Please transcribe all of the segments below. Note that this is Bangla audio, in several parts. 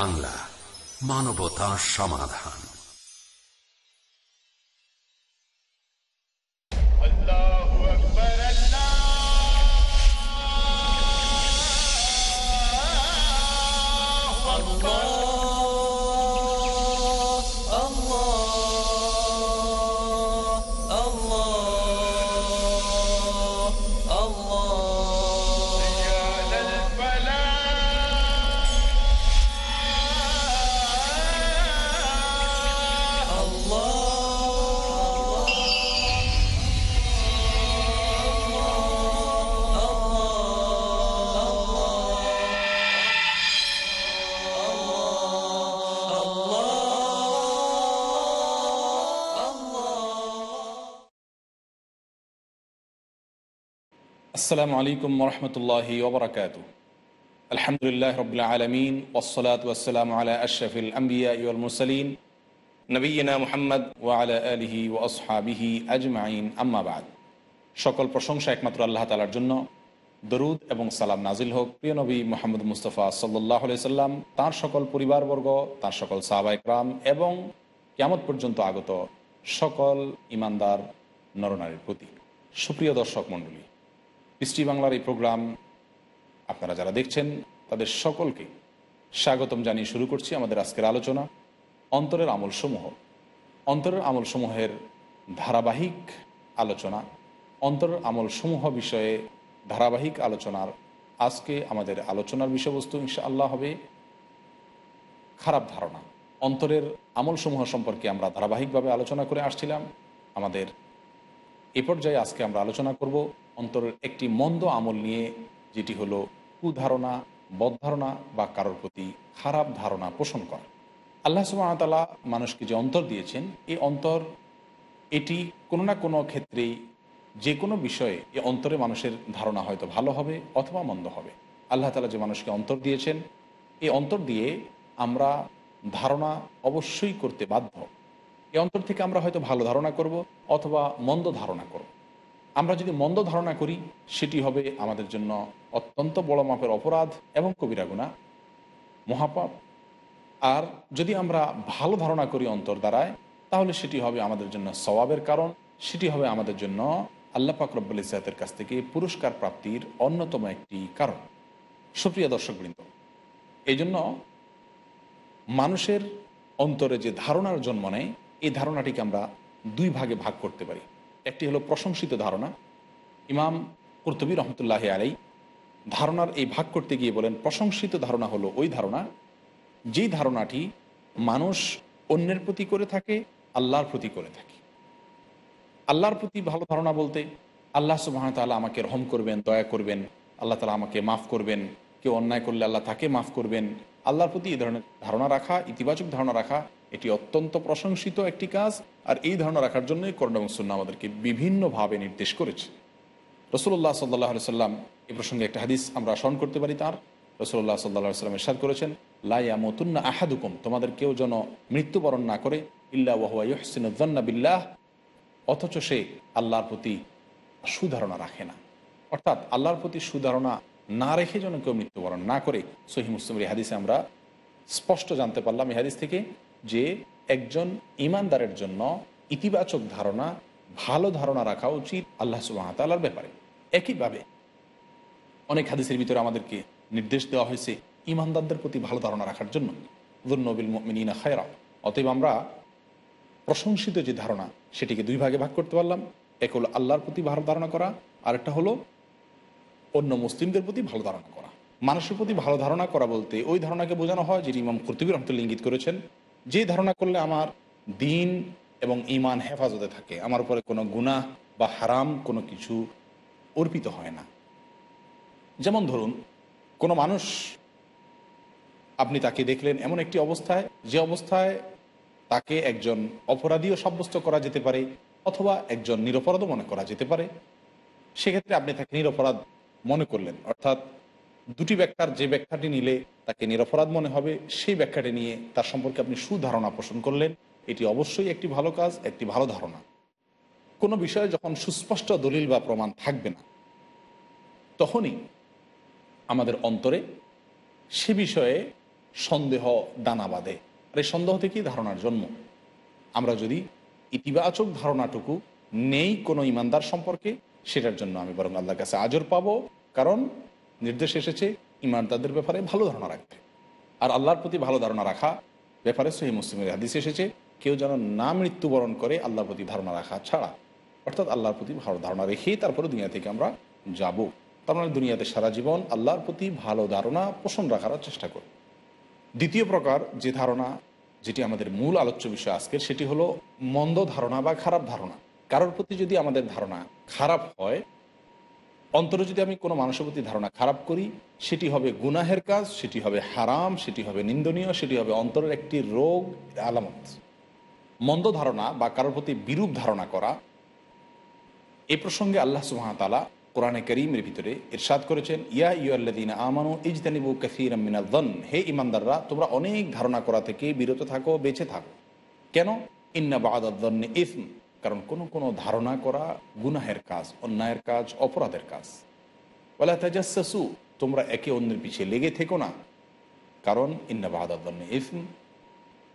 বাংলা মানবতা সমাধান Allah আসসালামু আলাইকুম রহমতুল্লাহি ওবরাকাত আলহামদুলিল্লাহ রবিল আলমিন ওসলাত ওয়াসালাম আলা আশরফিল আম্বিয়া ইউল মুরসালিন নবীনা মুহাম্মদ ওয়ালা আলহি ও আসহাবিহি আজমাইন আম্মাবাদ সকল প্রশংসা একমাত্র আল্লাহ তালার জন্য দরুদ এবং সালাম নাজিল হোক প্রিয় নবী মোহাম্মদ মুস্তফা সাল্লাহ সাল্লাম তাঁর সকল পরিবারবর্গ তাঁর সকল সাহাবা ইকরাম এবং কেমত পর্যন্ত আগত সকল ইমানদার নরনারীর প্রতি সুপ্রিয় দর্শক মণ্ডলী পৃষ্টি বাংলার এই প্রোগ্রাম আপনারা যারা দেখছেন তাদের সকলকে স্বাগতম জানিয়ে শুরু করছি আমাদের আজকের আলোচনা অন্তরের আমলসমূহ অন্তরের আমলসমূহের ধারাবাহিক আলোচনা অন্তরের আমলসমূহ বিষয়ে ধারাবাহিক আলোচনার আজকে আমাদের আলোচনার বিষয়বস্তু আল্লাহ হবে খারাপ ধারণা অন্তরের আমলসমূহ সম্পর্কে আমরা ধারাবাহিকভাবে আলোচনা করে আসছিলাম আমাদের এ পর্যায়ে আজকে আমরা আলোচনা করব অন্তরের একটি মন্দ আমল নিয়ে যেটি হলো কুধারণা বদধারণা বা কারোর প্রতি খারাপ ধারণা পোষণ করা আল্লাহ সুবাহতালা মানুষকে যে অন্তর দিয়েছেন এই অন্তর এটি কোনো না কোনো ক্ষেত্রেই যে কোনো বিষয়ে এ অন্তরে মানুষের ধারণা হয়তো ভালো হবে অথবা মন্দ হবে আল্লাহ তালা যে মানুষকে অন্তর দিয়েছেন এই অন্তর দিয়ে আমরা ধারণা অবশ্যই করতে বাধ্য এই অন্তর থেকে আমরা হয়তো ভালো ধারণা করব অথবা মন্দ ধারণা করব আমরা যদি মন্দ ধারণা করি সেটি হবে আমাদের জন্য অত্যন্ত বড় মাপের অপরাধ এবং কবিরাগুনা মহাপাপ আর যদি আমরা ভালো ধারণা করি অন্তর দ্বারায় তাহলে সেটি হবে আমাদের জন্য স্বভাবের কারণ সেটি হবে আমাদের জন্য আল্লাহ পাক ইসাহাতের কাছ থেকে পুরস্কার প্রাপ্তির অন্যতম একটি কারণ সুপ্রিয় দর্শকবৃন্দ এই জন্য মানুষের অন্তরে যে ধারণার জন্ম নেয় এই ধারণাটিকে আমরা দুই ভাগে ভাগ করতে পারি একটি হলো প্রশংসিত ধারণা ইমাম কর্তুবী রহমতুল্লাহ আলাই ধারণার এই ভাগ করতে গিয়ে বলেন প্রশংসিত ধারণা হলো ওই ধারণা যেই ধারণাটি মানুষ অন্যের প্রতি করে থাকে আল্লাহর প্রতি করে থাকে আল্লাহর প্রতি ভালো ধারণা বলতে আল্লাহ তাল্লাহ আমাকে রহম করবেন দয়া করবেন আল্লাহ তালা আমাকে মাফ করবেন কেউ অন্যায় করলে আল্লাহ তাকে মাফ করবেন আল্লাহর প্রতি এই ধরনের ধারণা রাখা ইতিবাচক ধারণা রাখা এটি অত্যন্ত প্রশংসিত একটি কাজ আর এই ধারণা রাখার জন্যই করণ এবং সুন্না আমাদেরকে বিভিন্নভাবে নির্দেশ করেছে রসুল্লাহ সাল্লাহ সাল্লাম এ প্রসঙ্গে একটা হাদিস আমরা স্মরণ করতে পারি তার রসুল্লাহ সাল্লাহ সাল্লাম এরশাদ করেছেন লাইয়া মতুন্না আহাদুকুম তোমাদের কেউ যেন মৃত্যুবরণ না করে ইল্লা ওয়াহুয়াহসিনুদ্দান্না বিল্লাহ অথচ সে আল্লাহর প্রতি সুধারণা রাখে না অর্থাৎ আল্লাহর প্রতি সুধারণা না রেখে যেন কেউ মৃত্যুবরণ না করে সহি এই হাদিসে আমরা স্পষ্ট জানতে পারলাম এই হাদিস থেকে যে একজন ইমানদারের জন্য ইতিবাচক ধারণা ভালো ধারণা রাখা উচিত আল্লাহ সুবাহতালার ব্যাপারে একইভাবে অনেক হাদিসের ভিতরে আমাদেরকে নির্দেশ দেওয়া হয়েছে ইমানদারদের প্রতি ভালো ধারণা রাখার জন্য নবিল মিনা খায়রা অতএব আমরা প্রশংসিত যে ধারণা সেটিকে দুই ভাগে ভাগ করতে পারলাম এক হলো আল্লাহর প্রতি ভালো ধারণা করা আরেকটা হলো অন্য মুসলিমদের প্রতি ভালো ধারণা করা মানুষের প্রতি ভালো ধারণা করা বলতে ওই ধারণাকে বোঝানো হয় যেটি ইমাম কর্তুবী রহমতুল্লা ইঙ্গিত করেছেন যে ধারণা করলে আমার দিন এবং ইমান হেফাজতে থাকে আমার উপরে কোনো গুনাহ বা হারাম কোনো কিছু অর্পিত হয় না যেমন ধরুন কোনো মানুষ আপনি তাকে দেখলেন এমন একটি অবস্থায় যে অবস্থায় তাকে একজন অপরাধীও সাব্যস্ত করা যেতে পারে অথবা একজন নিরপরাধও মনে করা যেতে পারে সেক্ষেত্রে আপনি তাকে নিরপরাধ মনে করলেন অর্থাৎ দুটি ব্যাখ্যার যে ব্যাখ্যাটি নিলে তাকে নিরপরাধ মনে হবে সেই ব্যাখ্যাটি নিয়ে তার সম্পর্কে আপনি সুধারণা পোষণ করলেন এটি অবশ্যই একটি ভালো কাজ একটি ভালো ধারণা কোনো বিষয়ে যখন সুস্পষ্ট দলিল বা প্রমাণ থাকবে না তখনই আমাদের অন্তরে সে বিষয়ে সন্দেহ দানা বাঁধে আর এই সন্দেহ থেকেই ধারণার জন্ম আমরা যদি ইতিবাচক ধারণাটুকু নেই কোনো ইমানদার সম্পর্কে সেটার জন্য আমি বরং আল্লাহর কাছে আজর পাবো কারণ নির্দেশ এসেছে ইমান তাদের ব্যাপারে ভালো ধারণা রাখবে আর আল্লাহর প্রতি ভালো ধারণা রাখা ব্যাপারে সহি মুসলিমের হাদিস এসেছে কেউ যেন না মৃত্যুবরণ করে আল্লাহর প্রতি ধারণা রাখা ছাড়া অর্থাৎ আল্লাহর প্রতি ভালো ধারণা রেখেই তারপরে দুনিয়া থেকে আমরা যাব তার মানে দুনিয়াতে সারা জীবন আল্লাহর প্রতি ভালো ধারণা পোষণ রাখার চেষ্টা করব দ্বিতীয় প্রকার যে ধারণা যেটি আমাদের মূল আলোচ্য বিষয় আজকের সেটি হলো মন্দ ধারণা বা খারাপ ধারণা কারোর প্রতি যদি আমাদের ধারণা খারাপ হয় অন্তরে যদি আমি কোনো মানুষের প্রতি ধারণা খারাপ করি সেটি হবে গুনাহের কাজ সেটি হবে হারাম সেটি হবে নিন্দনীয় সেটি হবে অন্তরের একটি রোগ আলামত মন্দ ধারণা বা কারোর প্রতি বিরূপ ধারণা করা এ প্রসঙ্গে আল্লাহ সুহামতালা কোরআনে করিমের ভিতরে ইরশাদ করেছেন ইয়া ইয়াল্লাদিন আমানো কফির মিনাল দন হে ইমানদাররা তোমরা অনেক ধারণা করা থেকে বিরত থাকো বেঁচে থাকো কেন ইন্না বাদাদ্দন ইসম কারণ কোনো কোনো ধারণা করা গুনাহের কাজ অন্যায়ের কাজ অপরাধের কাজ বলে তেজাসু তোমরা একে অন্যের পিছিয়ে লেগে থেকো না কারণ ইন্না বাহাদাদ্দান ইফম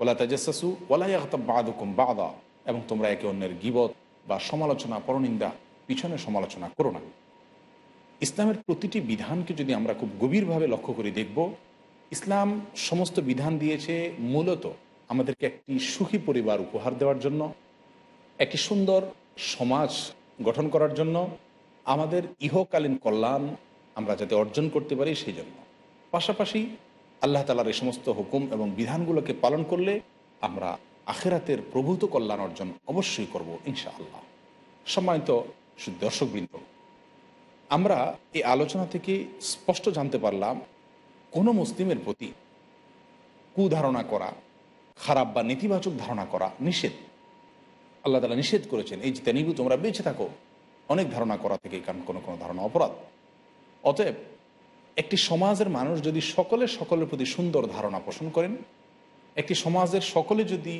ওলা তেজাসু ওলা ইয়াহতাব বাদুকুম বাদা এবং তোমরা একে অন্যের গিবত বা সমালোচনা পরনিন্দা পিছনে সমালোচনা করো না ইসলামের প্রতিটি বিধানকে যদি আমরা খুব গভীরভাবে লক্ষ্য করে দেখব ইসলাম সমস্ত বিধান দিয়েছে মূলত আমাদেরকে একটি সুখী পরিবার উপহার দেওয়ার জন্য একটি সুন্দর সমাজ গঠন করার জন্য আমাদের ইহকালীন কল্যাণ আমরা যাতে অর্জন করতে পারি সেই জন্য পাশাপাশি আল্লাহ তালার এই সমস্ত হুকুম এবং বিধানগুলোকে পালন করলে আমরা আখেরাতের প্রভূত কল্যাণ অর্জন অবশ্যই করব ইনশা আল্লাহ সম্মানিত সুদর্শকবৃন্দ আমরা এই আলোচনা থেকে স্পষ্ট জানতে পারলাম কোনো মুসলিমের প্রতি কুধারণা করা খারাপ বা নেতিবাচক ধারণা করা নিষেধ আল্লাহ তালা নিষেধ করেছেন এই যে তেনিবু তোমরা বেঁচে থাকো অনেক ধারণা করা থেকে কারণ কোনো কোনো ধারণা অপরাধ অতএব একটি সমাজের মানুষ যদি সকলে সকলের প্রতি সুন্দর ধারণা পোষণ করেন একটি সমাজের সকলে যদি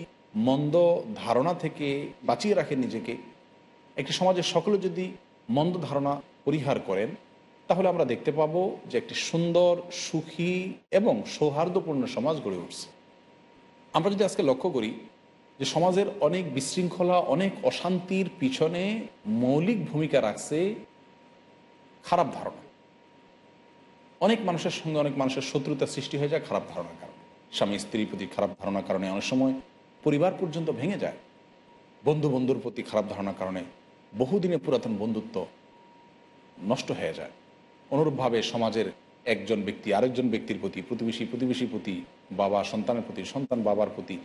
মন্দ ধারণা থেকে বাঁচিয়ে রাখেন নিজেকে একটি সমাজের সকলে যদি মন্দ ধারণা পরিহার করেন তাহলে আমরা দেখতে পাবো যে একটি সুন্দর সুখী এবং সৌহার্দ্যপূর্ণ সমাজ গড়ে উঠছে আমরা যদি আজকে লক্ষ্য করি যে সমাজের অনেক বিশৃঙ্খলা অনেক অশান্তির পিছনে মৌলিক ভূমিকা রাখছে খারাপ ধারণা অনেক মানুষের সঙ্গে অনেক মানুষের শত্রুতা সৃষ্টি হয়ে যায় খারাপ ধারণার কারণে স্বামী স্ত্রীর প্রতি খারাপ ধারণার কারণে অনেক সময় পরিবার পর্যন্ত ভেঙে যায় বন্ধু বন্ধুর প্রতি খারাপ ধারণার কারণে বহুদিনে পুরাতন বন্ধুত্ব নষ্ট হয়ে যায় অনুরূপভাবে সমাজের একজন ব্যক্তি আরেকজন ব্যক্তির প্রতি প্রতিবেশী প্রতিবেশীর প্রতি বাবা সন্তানের প্রতি সন্তান বাবার প্রতি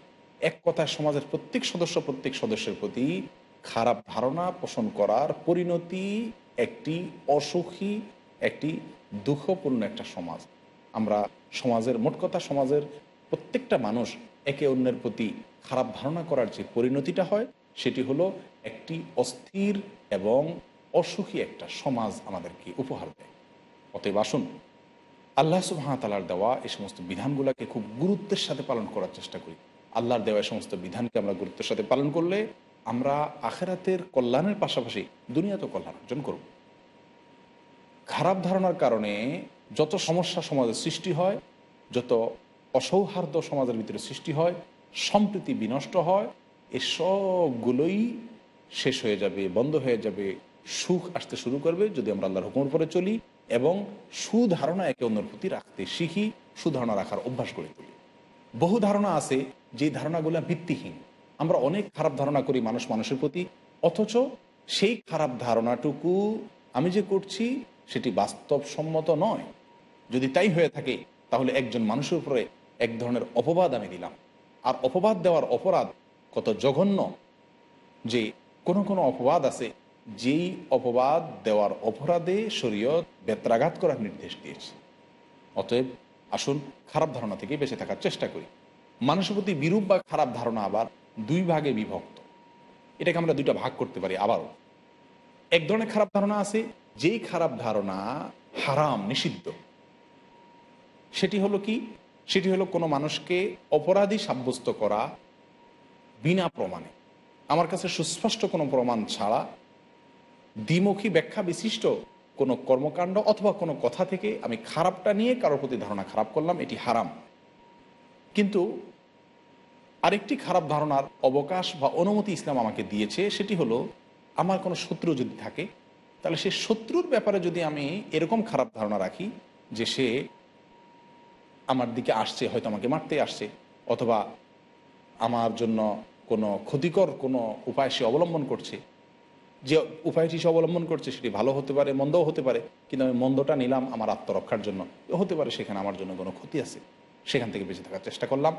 এক কথায় সমাজের প্রত্যেক সদস্য প্রত্যেক সদস্যের প্রতি খারাপ ধারণা পোষণ করার পরিণতি একটি অসুখী একটি দুঃখপূর্ণ একটা সমাজ আমরা সমাজের মোট কথা সমাজের প্রত্যেকটা মানুষ একে অন্যের প্রতি খারাপ ধারণা করার যে পরিণতিটা হয় সেটি হলো একটি অস্থির এবং অসুখী একটা সমাজ আমাদেরকে উপহার দেয় অতএব আসুন আল্লাহ সুবাহতালার দেওয়া এই সমস্ত বিধানগুলোকে খুব গুরুত্বের সাথে পালন করার চেষ্টা করি আল্লাহর দেওয়া সমস্ত বিধানকে আমরা গুরুত্বের সাথে পালন করলে আমরা আখেরাতের কল্যাণের পাশাপাশি দুনিয়াতে কল্যাণ অর্জন করব খারাপ ধারণার কারণে যত সমস্যা সমাজের সৃষ্টি হয় যত অসৌহার্দ্য সমাজের ভিতরে সৃষ্টি হয় সম্প্রীতি বিনষ্ট হয় এসবগুলোই শেষ হয়ে যাবে বন্ধ হয়ে যাবে সুখ আসতে শুরু করবে যদি আমরা আল্লাহর হুকুমের উপরে চলি এবং সুধারণা একে অন্যের প্রতি রাখতে শিখি সুধারণা রাখার অভ্যাস করে তুলি বহু ধারণা আছে যে ধারণাগুলো ভিত্তিহীন আমরা অনেক খারাপ ধারণা করি মানুষ মানুষের প্রতি অথচ সেই খারাপ ধারণাটুকু আমি যে করছি সেটি বাস্তবসম্মত নয় যদি তাই হয়ে থাকে তাহলে একজন মানুষের উপরে এক ধরনের অপবাদ আমি দিলাম আর অপবাদ দেওয়ার অপরাধ কত জঘন্য যে কোন কোনো অপবাদ আছে যেই অপবাদ দেওয়ার অপরাধে শরীয়ত বেত্রাঘাত করার নির্দেশ দিয়েছে অতএব আসুন খারাপ ধারণা থেকে বেঁচে থাকার চেষ্টা করি মানুষের প্রতি বিরূপ বা খারাপ ধারণা আবার দুই ভাগে বিভক্ত এটাকে আমরা দুইটা ভাগ করতে পারি আবারও এক ধরনের খারাপ ধারণা আছে যেই খারাপ ধারণা হারাম নিষিদ্ধ সেটি হলো কি সেটি হলো কোনো মানুষকে অপরাধী সাব্যস্ত করা বিনা প্রমাণে আমার কাছে সুস্পষ্ট কোনো প্রমাণ ছাড়া দ্বিমুখী ব্যাখ্যা বিশিষ্ট কোনো কর্মকাণ্ড অথবা কোনো কথা থেকে আমি খারাপটা নিয়ে কারোর প্রতি ধারণা খারাপ করলাম এটি হারাম কিন্তু আরেকটি খারাপ ধারণার অবকাশ বা অনুমতি ইসলাম আমাকে দিয়েছে সেটি হলো আমার কোনো শত্রু যদি থাকে তাহলে সে শত্রুর ব্যাপারে যদি আমি এরকম খারাপ ধারণা রাখি যে সে আমার দিকে আসছে হয়তো আমাকে মারতে আসছে অথবা আমার জন্য কোনো ক্ষতিকর কোনো উপায় সে অবলম্বন করছে যে উপায়টি সে অবলম্বন করছে সেটি ভালো হতে পারে মন্দও হতে পারে কিন্তু আমি মন্দটা নিলাম আমার আত্মরক্ষার জন্য হতে পারে সেখানে আমার জন্য কোনো ক্ষতি আছে সেখান থেকে বেঁচে থাকার চেষ্টা করলাম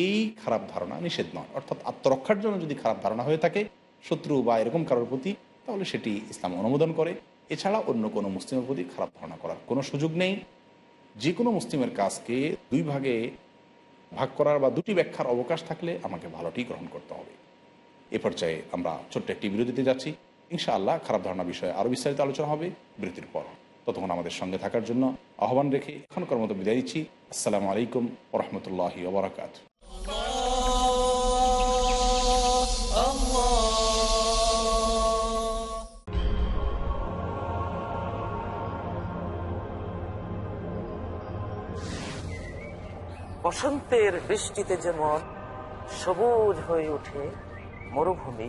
এই খারাপ ধারণা নিষেধ নয় অর্থাৎ আত্মরক্ষার জন্য যদি খারাপ ধারণা হয়ে থাকে শত্রু বা এরকম কারোর প্রতি তাহলে সেটি ইসলাম অনুমোদন করে এছাড়া অন্য কোনো মুসলিমের প্রতি খারাপ ধারণা করার কোনো সুযোগ নেই যে কোনো মুসলিমের কাজকে দুই ভাগে ভাগ করার বা দুটি ব্যাখ্যার অবকাশ থাকলে আমাকে ভালোটি গ্রহণ করতে হবে এ পর্যায়ে আমরা ছোট্ট একটি বিরতিতে যাচ্ছি ইনশাআল্লাহ খারাপ ধারণা বিষয়ে আরও বিস্তারিত আলোচনা হবে বিরতির পর ততক্ষণ আমাদের সঙ্গে থাকার জন্য আহ্বান রেখে এখনকার মতো বিদায় দিচ্ছি আসসালামু আলাইকুম রহমতুল্লাহ ওবরাকাত বসন্তের বৃষ্টিতে যেমন সবুজ হয়ে ওঠে মরুভূমি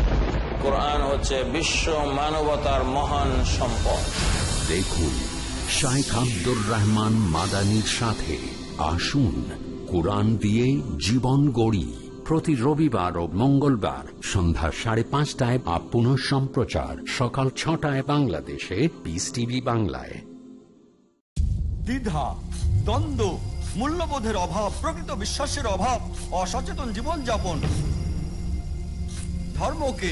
কোরআন হচ্ছে বিশ্ব মানবতার মহান সম্পদ দেখুন শাইখ আব্দুর রহমান মাদানির সাথে আসুন কোরআন দিয়ে জীবন গড়ি প্রতি রবিবার ও মঙ্গলবার সন্ধ্যা সাড়ে পাঁচটায় বা পুনঃ সম্প্রচার সকাল ছটায় বাংলাদেশে পিস টিভি বাংলায় দ্বিধা দ্বন্দ্ব মূল্যবোধের অভাব প্রকৃত বিশ্বাসের অভাব অসচেতন জীবনযাপন ধর্মকে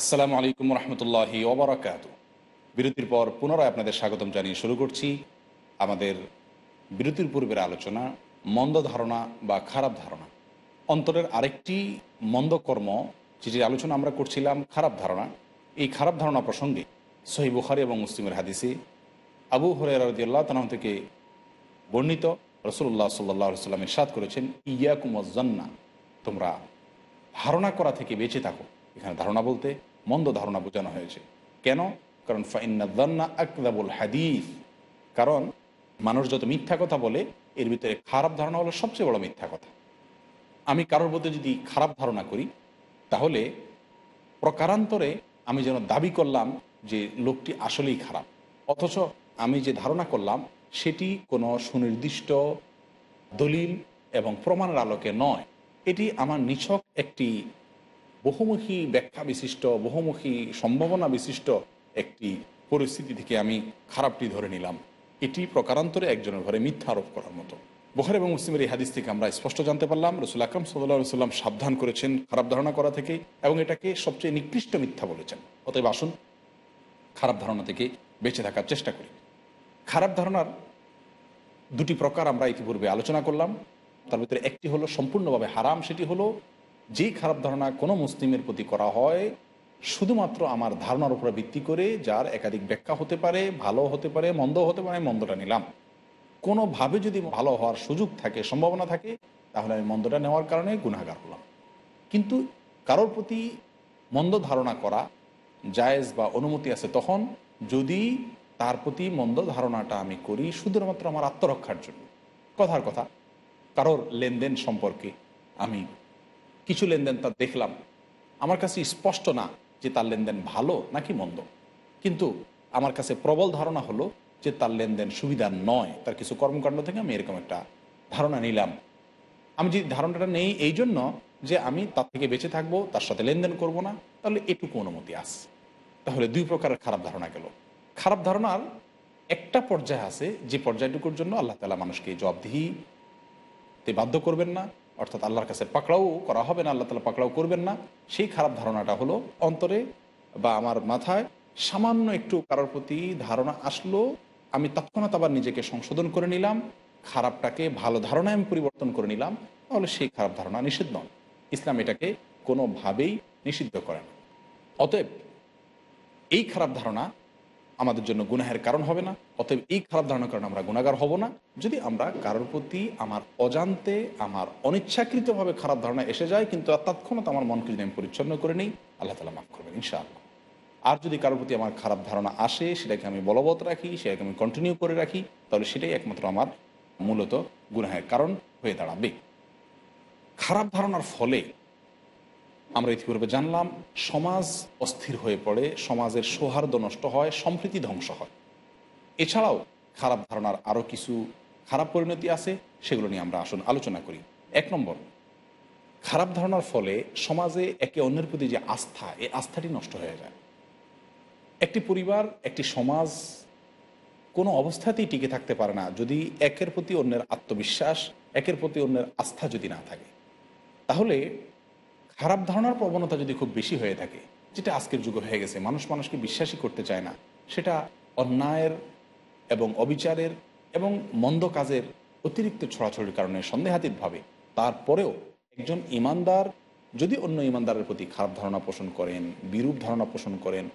আসসালামু আলাইকুম রহমতুল্লাহি ওবরাকাত বিরতির পর পুনরায় আপনাদের স্বাগতম জানিয়ে শুরু করছি আমাদের বিরতির পূর্বের আলোচনা মন্দ ধারণা বা খারাপ ধারণা অন্তরের আরেকটি মন্দ কর্ম যেটির আলোচনা আমরা করছিলাম খারাপ ধারণা এই খারাপ ধারণা প্রসঙ্গে সহি বুখারি এবং মুসলিমের হাদিসে আবু হরিয়াল্লাহ তালাম থেকে বর্ণিত রসুল্লাহ সাল্লাহ সাল্লামের সাদ করেছেন ইয়াকুমজ্জন্না তোমরা ধারণা করা থেকে বেঁচে থাকো এখানে ধারণা বলতে মন্দ ধারণা বোঝানো হয়েছে কেন কারণ ফাইন্নাদ্দান্না আকদাবুল হাদিস কারণ মানুষ যত মিথ্যা কথা বলে এর ভিতরে খারাপ ধারণা হলো সবচেয়ে বড় মিথ্যা কথা আমি কারোর মধ্যে যদি খারাপ ধারণা করি তাহলে প্রকারান্তরে আমি যেন দাবি করলাম যে লোকটি আসলেই খারাপ অথচ আমি যে ধারণা করলাম সেটি কোনো সুনির্দিষ্ট দলিল এবং প্রমাণের আলোকে নয় এটি আমার নিছক একটি বহুমুখী ব্যাখ্যা বিশিষ্ট বহুমুখী সম্ভাবনা বিশিষ্ট একটি পরিস্থিতি থেকে আমি খারাপটি ধরে নিলাম এটি প্রকারান্তরে একজনের ঘরে মিথ্যা আরোপ করার মতো বোহার এবং মুসলিমের এই হাদিস থেকে আমরা স্পষ্ট জানতে পারলাম রসুল আকরম সাল্লাহ সাল্লাম সাবধান করেছেন খারাপ ধারণা করা থেকে এবং এটাকে সবচেয়ে নিকৃষ্ট মিথ্যা বলেছেন অতএব আসুন খারাপ ধারণা থেকে বেঁচে থাকার চেষ্টা করি খারাপ ধারণার দুটি প্রকার আমরা ইতিপূর্বে আলোচনা করলাম তার ভিতরে একটি হলো সম্পূর্ণভাবে হারাম সেটি হলো যেই খারাপ ধারণা কোনো মুসলিমের প্রতি করা হয় শুধুমাত্র আমার ধারণার উপরে ভিত্তি করে যার একাধিক ব্যাখ্যা হতে পারে ভালো হতে পারে মন্দ হতে পারে মন্দটা নিলাম কোনোভাবে যদি ভালো হওয়ার সুযোগ থাকে সম্ভাবনা থাকে তাহলে আমি মন্দটা নেওয়ার কারণে গুণাগার হলাম কিন্তু কারোর প্রতি মন্দ ধারণা করা জায়েজ বা অনুমতি আছে তখন যদি তার প্রতি মন্দ ধারণাটা আমি করি শুধুমাত্র আমার আত্মরক্ষার জন্য কথার কথা কারোর লেনদেন সম্পর্কে আমি কিছু লেনদেন তার দেখলাম আমার কাছে স্পষ্ট না যে তার লেনদেন ভালো নাকি মন্দ কিন্তু আমার কাছে প্রবল ধারণা হলো যে তার লেনদেন সুবিধা নয় তার কিছু কর্মকাণ্ড থেকে আমি এরকম একটা ধারণা নিলাম আমি যদি ধারণাটা নেই এই জন্য যে আমি তার থেকে বেঁচে থাকবো তার সাথে লেনদেন করব না তাহলে এটুকু অনুমতি আস তাহলে দুই প্রকারের খারাপ ধারণা গেল খারাপ ধারণার একটা পর্যায় আছে যে পর্যায়টুকুর জন্য আল্লাহ তালা মানুষকে জবাবদিহিতে বাধ্য করবেন না অর্থাৎ আল্লাহর কাছে পাকড়াও করা হবে না আল্লাহ তালা পাকড়াও করবেন না সেই খারাপ ধারণাটা হলো অন্তরে বা আমার মাথায় সামান্য একটু কারোর প্রতি ধারণা আসলো আমি তৎক্ষণাৎ আবার নিজেকে সংশোধন করে নিলাম খারাপটাকে ভালো ধারণায় আমি পরিবর্তন করে নিলাম তাহলে সেই খারাপ ধারণা নিষিদ্ধ নয় ইসলাম এটাকে কোনোভাবেই নিষিদ্ধ করে না অতএব এই খারাপ ধারণা আমাদের জন্য গুনাহের কারণ হবে না অতএব এই খারাপ ধারণার কারণে আমরা গুণাগার হব না যদি আমরা কারোর প্রতি আমার অজান্তে আমার অনিচ্ছাকৃতভাবে খারাপ ধারণা এসে যায় কিন্তু তৎক্ষণাৎ আমার মনকে যদি আমি পরিচ্ছন্ন করে নিই আল্লাহ তালা মাফ করবেন ইনশাআল্লাহ আর যদি কারোর প্রতি আমার খারাপ ধারণা আসে সেটাকে আমি বলবৎ রাখি সেটাকে আমি কন্টিনিউ করে রাখি তাহলে সেটাই একমাত্র আমার মূলত গুনাহের কারণ হয়ে দাঁড়াবে খারাপ ধারণার ফলে আমরা ইতিপূর্বে জানলাম সমাজ অস্থির হয়ে পড়ে সমাজের সৌহার্দ্য নষ্ট হয় সম্প্রীতি ধ্বংস হয় এছাড়াও খারাপ ধারণার আরও কিছু খারাপ পরিণতি আছে সেগুলো নিয়ে আমরা আসুন আলোচনা করি এক নম্বর খারাপ ধারণার ফলে সমাজে একে অন্যের প্রতি যে আস্থা এই আস্থাটি নষ্ট হয়ে যায় একটি পরিবার একটি সমাজ কোনো অবস্থাতেই টিকে থাকতে পারে না যদি একের প্রতি অন্যের আত্মবিশ্বাস একের প্রতি অন্যের আস্থা যদি না থাকে তাহলে খারাপ ধারণার প্রবণতা যদি খুব বেশি হয়ে থাকে যেটা আজকের যুগে হয়ে গেছে মানুষ মানুষকে বিশ্বাসই করতে চায় না সেটা অন্যায়ের এবং অবিচারের এবং মন্দ কাজের অতিরিক্ত ছড়াছড়ির কারণে সন্দেহাতীতভাবে তারপরেও একজন ইমানদার যদি অন্য ইমানদারের প্রতি খারাপ ধারণা পোষণ করেন বিরূপ ধারণা পোষণ করেন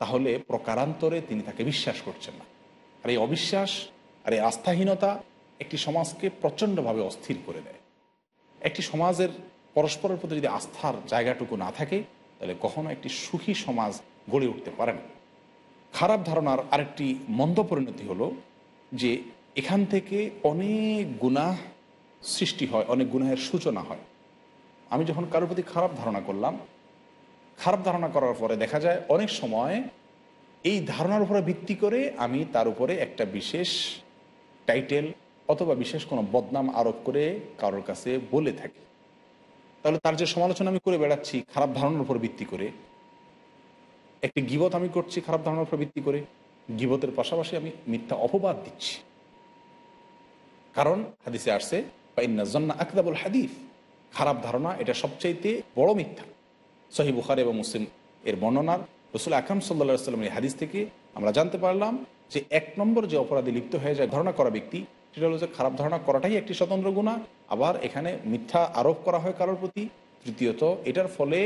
তাহলে প্রকারান্তরে তিনি তাকে বিশ্বাস করছেন না আর এই অবিশ্বাস আর এই আস্থাহীনতা একটি সমাজকে প্রচণ্ডভাবে অস্থির করে দেয় একটি সমাজের পরস্পরের প্রতি যদি আস্থার জায়গাটুকু না থাকে তাহলে কখনো একটি সুখী সমাজ গড়ে উঠতে পারে না খারাপ ধারণার আরেকটি মন্দ পরিণতি হলো যে এখান থেকে অনেক গুনাহ সৃষ্টি হয় অনেক গুনাহের সূচনা হয় আমি যখন কারোর প্রতি খারাপ ধারণা করলাম খারাপ ধারণা করার পরে দেখা যায় অনেক সময় এই ধারণার উপরে ভিত্তি করে আমি তার উপরে একটা বিশেষ টাইটেল অথবা বিশেষ কোনো বদনাম আরোপ করে কারোর কাছে বলে থাকি তাহলে তার যে সমালোচনা আমি করে বেড়াচ্ছি খারাপ ধারণার উপর ভিত্তি করে একটি গিবত আমি করছি খারাপ ধারণার উপর ভিত্তি করে গিবতের পাশাপাশি আমি মিথ্যা অপবাদ দিচ্ছি কারণ হাদিসে আসছে বা আকদাবুল হাদিফ খারাপ ধারণা এটা সবচাইতে বড় মিথ্যা সহি বুখার এবং মুসলিম এর বর্ণনার রসুল আকরম সাল্লা সাল্লামের হাদিস থেকে আমরা জানতে পারলাম যে এক নম্বর যে অপরাধে লিপ্ত হয়ে যায় ধারণা করা ব্যক্তি সেটা হলো যে খারাপ ধারণা করাটাই একটি স্বতন্ত্র গুণা আবার এখানে মিথ্যা আরোপ করা হয় কারোর প্রতি তৃতীয়ত এটার ফলে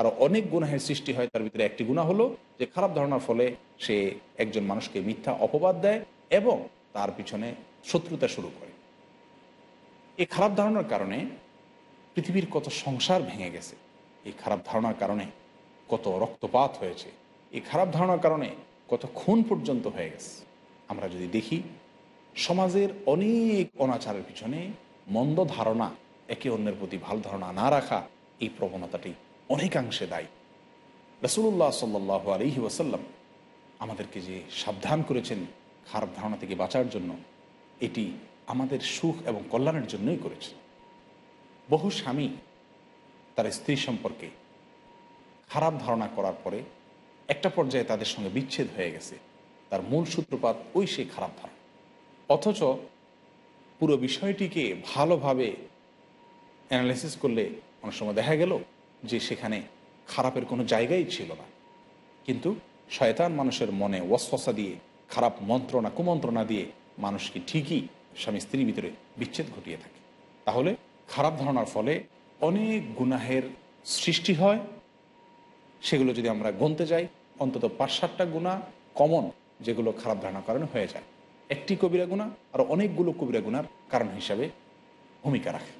আরও অনেক গুণাহের সৃষ্টি হয় তার ভিতরে একটি গুণা হলো যে খারাপ ধারণার ফলে সে একজন মানুষকে মিথ্যা অপবাদ দেয় এবং তার পিছনে শত্রুতা শুরু করে এই খারাপ ধারণার কারণে পৃথিবীর কত সংসার ভেঙে গেছে এই খারাপ ধারণার কারণে কত রক্তপাত হয়েছে এই খারাপ ধারণার কারণে কত খুন পর্যন্ত হয়ে গেছে আমরা যদি দেখি সমাজের অনেক অনাচারের পিছনে মন্দ ধারণা একে অন্যের প্রতি ভালো ধারণা না রাখা এই প্রবণতাটি অনেকাংশে দায়ী রসুল্লাহ সাল্লাহ আলহি ওয়াসাল্লাম আমাদেরকে যে সাবধান করেছেন খারাপ ধারণা থেকে বাঁচার জন্য এটি আমাদের সুখ এবং কল্যাণের জন্যই করেছে বহু স্বামী তার স্ত্রী সম্পর্কে খারাপ ধারণা করার পরে একটা পর্যায়ে তাদের সঙ্গে বিচ্ছেদ হয়ে গেছে তার মূল সূত্রপাত ওই সেই খারাপ ধারণা অথচ পুরো বিষয়টিকে ভালোভাবে অ্যানালাইসিস করলে অনেক সময় দেখা গেল যে সেখানে খারাপের কোনো জায়গাই ছিল না কিন্তু শয়তান মানুষের মনে ওয়াসফসা দিয়ে খারাপ মন্ত্রণা কুমন্ত্রণা দিয়ে মানুষকে ঠিকই স্বামী স্ত্রীর ভিতরে বিচ্ছেদ ঘটিয়ে থাকে তাহলে খারাপ ধারণার ফলে অনেক গুনাহের সৃষ্টি হয় সেগুলো যদি আমরা গুনতে যাই অন্তত পাঁচ সাতটা গুণা কমন যেগুলো খারাপ ধারণার কারণে হয়ে যায় একটি কবিরা গুণা আর অনেকগুলো কবিরা গুণার কারণ হিসাবে ভূমিকা রাখে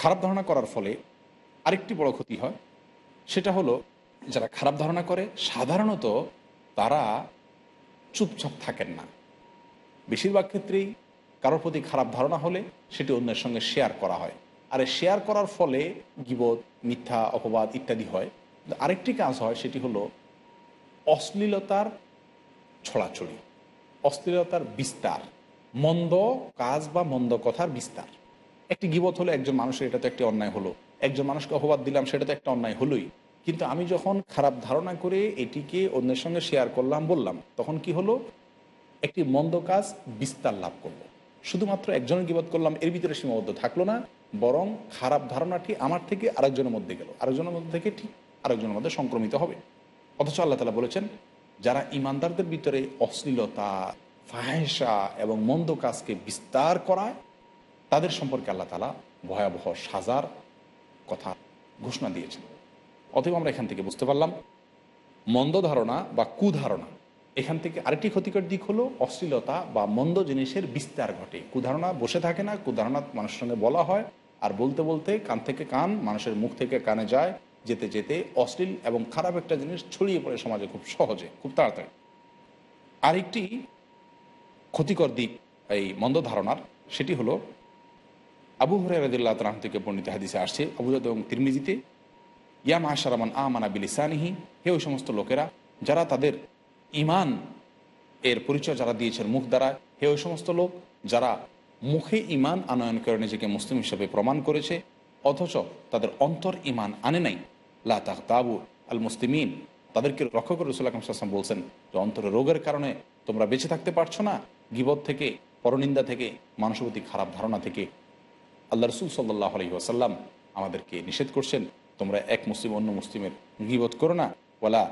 খারাপ ধারণা করার ফলে আরেকটি বড় ক্ষতি হয় সেটা হলো যারা খারাপ ধারণা করে সাধারণত তারা চুপচাপ থাকেন না বেশিরভাগ ক্ষেত্রেই কারোর প্রতি খারাপ ধারণা হলে সেটি অন্যের সঙ্গে শেয়ার করা হয় আর শেয়ার করার ফলে গিবদ মিথ্যা অপবাদ ইত্যাদি হয় আরেকটি কাজ হয় সেটি হলো অশ্লীলতার ছড়াছড়ি অস্থিরতার বিস্তার মন্দ কাজ বা মন্দ কথার বিস্তার একটি গিবত হলো একজন মানুষের এটা তো একটি অন্যায় হলো একজন মানুষকে অপবাদ দিলাম সেটা তো একটা অন্যায় হলোই কিন্তু আমি যখন খারাপ ধারণা করে এটিকে অন্যের সঙ্গে শেয়ার করলাম বললাম তখন কি হলো একটি মন্দ কাজ বিস্তার লাভ করলো শুধুমাত্র একজনের গিবত করলাম এর ভিতরে সীমাবদ্ধ থাকলো না বরং খারাপ ধারণাটি আমার থেকে আরেকজনের মধ্যে গেল আরেকজনের মধ্যে থেকে ঠিক আরেকজনের মধ্যে সংক্রমিত হবে অথচ আল্লাহ তালা বলেছেন যারা ইমানদারদের ভিতরে অশ্লীলতা ফাহেসা এবং মন্দ কাজকে বিস্তার করায় তাদের সম্পর্কে আল্লাহ তালা ভয়াবহ সাজার কথা ঘোষণা দিয়েছেন অতএব আমরা এখান থেকে বুঝতে পারলাম মন্দ ধারণা বা কুধারণা এখান থেকে আরেকটি ক্ষতিকর দিক হলো অশ্লীলতা বা মন্দ জিনিসের বিস্তার ঘটে কুধারণা বসে থাকে না কুধারণা মানুষের সঙ্গে বলা হয় আর বলতে বলতে কান থেকে কান মানুষের মুখ থেকে কানে যায় যেতে যেতে অশ্লীল এবং খারাপ একটা জিনিস ছড়িয়ে পড়ে সমাজে খুব সহজে খুব তাড়াতাড়ি আরেকটি ক্ষতিকর দিক এই মন্দ ধারণার সেটি হলো আবু রাজিল্লা তালাহ থেকে পণ্ডিত হাদিসে আসছে আবুজাদ এবং তিরমিজিতে ইয়াম আশারামান আমানা বিলিসানিহি হে ওই সমস্ত লোকেরা যারা তাদের ইমান এর পরিচয় যারা দিয়েছেন মুখ দ্বারা হে ওই সমস্ত লোক যারা মুখে ইমান আনয়ন করে নিজেকে মুসলিম হিসেবে প্রমাণ করেছে অথচ তাদের অন্তর ইমান আনে নাই লা আল মুসলিমিন তাদেরকে রক্ষা করে রসুল আকরম বলছেন যে অন্তর রোগের কারণে তোমরা বেঁচে থাকতে পারছো না গিবদ থেকে পরনিন্দা থেকে মানুষের প্রতি খারাপ ধারণা থেকে আল্লাহ রসুল সাল্লাহ আলহি আসাল্লাম আমাদেরকে নিষেধ করছেন তোমরা এক মুসলিম অন্য মুসলিমের গিবোধ করো না ওলা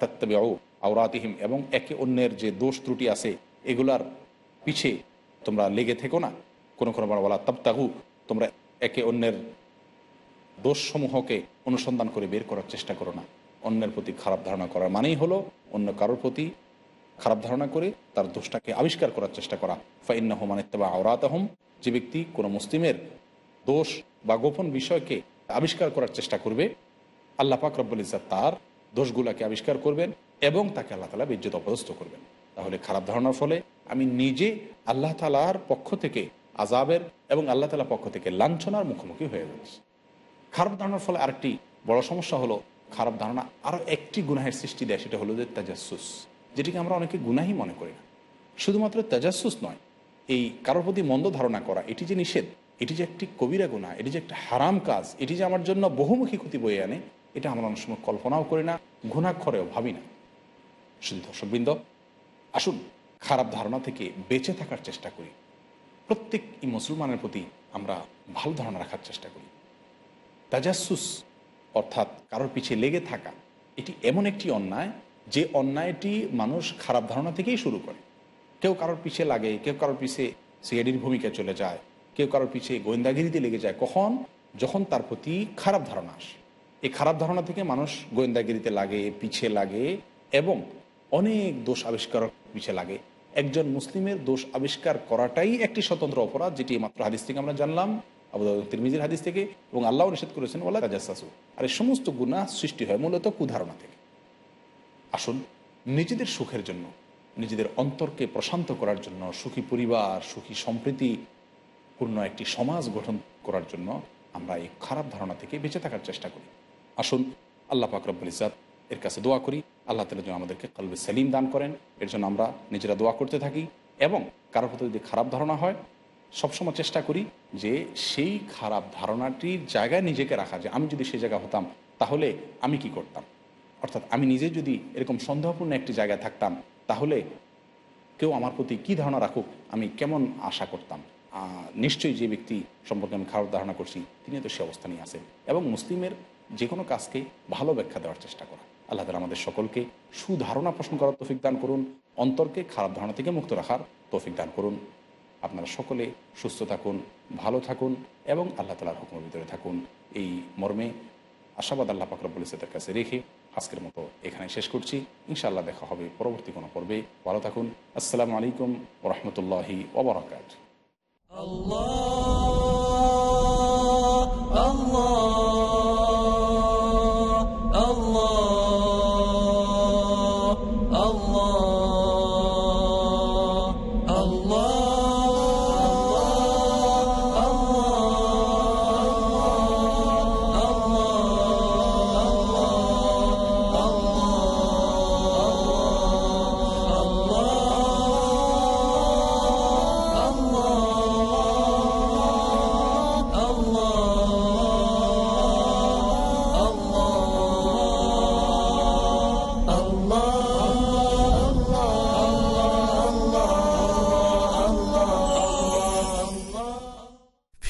তাত্তবে ও আওরাতিহিম এবং একে অন্যের যে দোষ ত্রুটি আছে এগুলার পিছে তোমরা লেগে থেকো না কোনো কোনো বলা তপ্তাহু তোমরা একে অন্যের দোষসমূহকে অনুসন্ধান করে বের করার চেষ্টা করো না অন্যের প্রতি খারাপ ধারণা করার মানেই হলো অন্য কারোর প্রতি খারাপ ধারণা করে তার দোষটাকে আবিষ্কার করার চেষ্টা করা ফাইন্না হোমান ইত্তবা আওরাত হোম যে ব্যক্তি কোনো মুসলিমের দোষ বা গোপন বিষয়কে আবিষ্কার করার চেষ্টা করবে আল্লাহ পাক রব্বুল ইজাদ তার দোষগুলাকে আবিষ্কার করবেন এবং তাকে আল্লাহ তালা বিদ্যুৎ অপদস্থ করবেন তাহলে খারাপ ধারণার ফলে আমি নিজে আল্লাহ তালার পক্ষ থেকে আজাবের এবং আল্লাহ তালার পক্ষ থেকে লাঞ্ছনার মুখোমুখি হয়ে যাচ্ছি খারাপ ধারণার ফলে আরেকটি বড় সমস্যা হলো খারাপ ধারণা আরও একটি গুনাহের সৃষ্টি দেয় সেটা হলো যে তেজাসুস যেটিকে আমরা অনেকে গুনাহি মনে করি না শুধুমাত্র তেজাসুস নয় এই কারোর প্রতি মন্দ ধারণা করা এটি যে নিষেধ এটি যে একটি কবিরা গুণা এটি যে একটা হারাম কাজ এটি যে আমার জন্য বহুমুখী ক্ষতি বয়ে আনে এটা আমরা অনেক সময় কল্পনাও করি না ঘুণাক্ষরেও ভাবি না শুধু দর্শকবৃন্দ আসুন খারাপ ধারণা থেকে বেঁচে থাকার চেষ্টা করি প্রত্যেক মুসলমানের প্রতি আমরা ভালো ধারণা রাখার চেষ্টা করি তাজাসুস অর্থাৎ কারোর পিছিয়ে লেগে থাকা এটি এমন একটি অন্যায় যে অন্যায়টি মানুষ খারাপ ধারণা থেকেই শুরু করে কেউ কারোর পিছিয়ে লাগে কেউ কারোর পিছিয়ে সিআইডির ভূমিকায় চলে যায় কেউ কারোর পিছিয়ে গোয়েন্দাগিরিতে লেগে যায় কখন যখন তার প্রতি খারাপ ধারণা আসে এই খারাপ ধারণা থেকে মানুষ গোয়েন্দাগিরিতে লাগে পিছিয়ে লাগে এবং অনেক দোষ আবিষ্কার পিছিয়ে লাগে একজন মুসলিমের দোষ আবিষ্কার করাটাই একটি স্বতন্ত্র অপরাধ যেটি মাত্র হাদিস থেকে আমরা জানলাম আবু তিরমিজির হাদিস থেকে এবং আল্লাহ নিষেধ করেছেন ওলা রাজাসু আর এই সমস্ত গুণা সৃষ্টি হয় মূলত কুধারণা থেকে আসুন নিজেদের সুখের জন্য নিজেদের অন্তরকে প্রশান্ত করার জন্য সুখী পরিবার সুখী সম্প্রীতি পূর্ণ একটি সমাজ গঠন করার জন্য আমরা এই খারাপ ধারণা থেকে বেঁচে থাকার চেষ্টা করি আসুন আল্লাহ পাকরব্বুল ইসাদ এর কাছে দোয়া করি আল্লাহ তালা যেন আমাদেরকে কলবে সেলিম দান করেন এর জন্য আমরা নিজেরা দোয়া করতে থাকি এবং কারোর প্রতি যদি খারাপ ধারণা হয় সবসময় চেষ্টা করি যে সেই খারাপ ধারণাটির জায়গায় নিজেকে রাখা যে আমি যদি সেই জায়গা হতাম তাহলে আমি কি করতাম অর্থাৎ আমি নিজে যদি এরকম সন্দেহপূর্ণ একটি জায়গায় থাকতাম তাহলে কেউ আমার প্রতি কি ধারণা রাখুক আমি কেমন আশা করতাম নিশ্চয়ই যে ব্যক্তি সম্পর্কে আমি খারাপ ধারণা করছি তিনি তো সে অবস্থানেই আছেন এবং মুসলিমের যে কোনো কাজকে ভালো ব্যাখ্যা দেওয়ার চেষ্টা করা আল্লাহ তালা আমাদের সকলকে সুধারণা পোষণ করার তৌফিক দান করুন অন্তরকে খারাপ ধারণা থেকে মুক্ত রাখার তৌফিক দান করুন আপনারা সকলে সুস্থ থাকুন ভালো থাকুন এবং আল্লাহ তালার হুকুমের ভিতরে থাকুন এই মর্মে আশাবাদ আল্লাহ পাকরবুল ইসলাতের কাছে রেখে আজকের মতো এখানে শেষ করছি ইনশাআল্লাহ দেখা হবে পরবর্তী কোনো পর্বে ভালো থাকুন আসসালামু আলাইকুম রহমতুল্লাহি ওবরাকাত আল্লাহ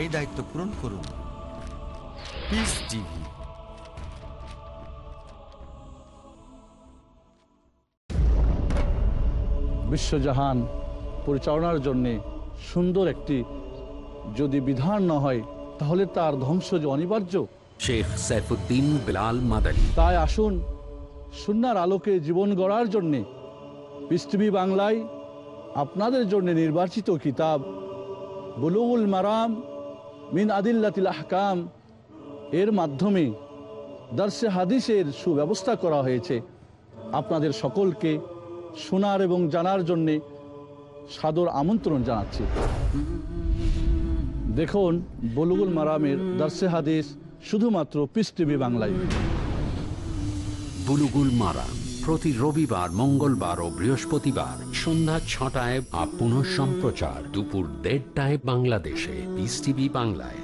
এই দায়িত্ব পূরণ করুন পিস বিশ্বজাহান পরিচালনার জন্যে সুন্দর একটি যদি বিধান না হয় তাহলে তার ধ্বংস যে অনিবার্য শেখ সাইফুদ্দিন বিলাল মাদানী তাই আসুন সুনার আলোকে জীবন গড়ার জন্যে পৃথিবী বাংলায় আপনাদের জন্য নির্বাচিত কিতাব বুলুল মারাম মিন আদিল্লাতিল আহকাম এর মাধ্যমে দার্শে হাদিসের সুব্যবস্থা করা হয়েছে আপনাদের সকলকে শোনার এবং জানার জন্যে সাদর আমন্ত্রণ জানাচ্ছি দেখুন বলুগুল মারামের দর্শে হাদিস শুধুমাত্র পিস বাংলায় বুলুগুল মারাম প্রতি রবিবার মঙ্গলবার ও বৃহস্পতিবার সন্ধ্যা ছটায় আপ সম্প্রচার দুপুর দেড়টায় বাংলাদেশে বিস টিভি বাংলায়